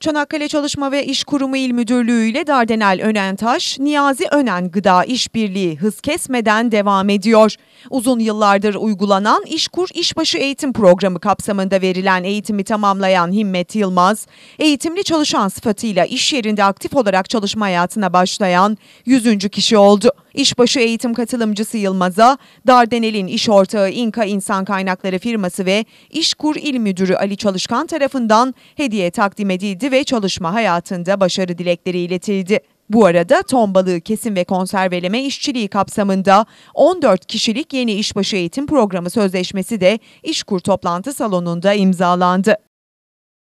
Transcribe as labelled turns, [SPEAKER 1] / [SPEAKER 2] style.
[SPEAKER 1] Çanakkale Çalışma ve İş Kurumu İl Müdürlüğü ile Dardanel Önentaş, Niyazi Önen Gıda İşbirliği hız kesmeden devam ediyor. Uzun yıllardır uygulanan İşkur İşbaşı Eğitim Programı kapsamında verilen eğitimi tamamlayan Himmet Yılmaz, eğitimli çalışan sıfatıyla iş yerinde aktif olarak çalışma hayatına başlayan 100. kişi oldu. İşbaşı eğitim katılımcısı Yılmaz'a, Dardanel'in iş ortağı İnka İnsan Kaynakları firması ve İşkur İl Müdürü Ali Çalışkan tarafından hediye takdim edildi ve çalışma hayatında başarı dilekleri iletildi. Bu arada ton balığı kesim ve konserveleme işçiliği kapsamında 14 kişilik yeni işbaşı eğitim programı sözleşmesi de İşkur toplantı salonunda imzalandı.